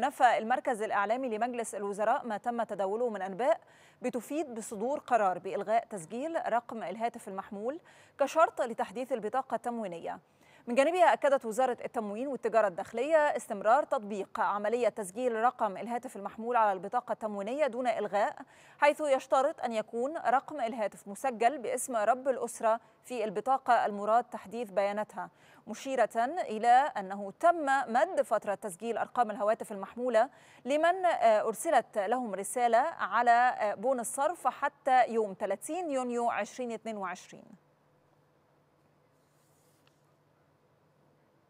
نفى المركز الإعلامي لمجلس الوزراء ما تم تداوله من أنباء بتفيد بصدور قرار بإلغاء تسجيل رقم الهاتف المحمول كشرط لتحديث البطاقة التموينية من جانبها أكدت وزارة التموين والتجارة الداخلية استمرار تطبيق عملية تسجيل رقم الهاتف المحمول على البطاقة التموينية دون إلغاء حيث يشترط أن يكون رقم الهاتف مسجل باسم رب الأسرة في البطاقة المراد تحديث بياناتها مشيرة إلى أنه تم مد فترة تسجيل أرقام الهواتف المحمولة لمن آه، أرسلت لهم رسالة على آه، بون الصرف حتى يوم 30 يونيو 2022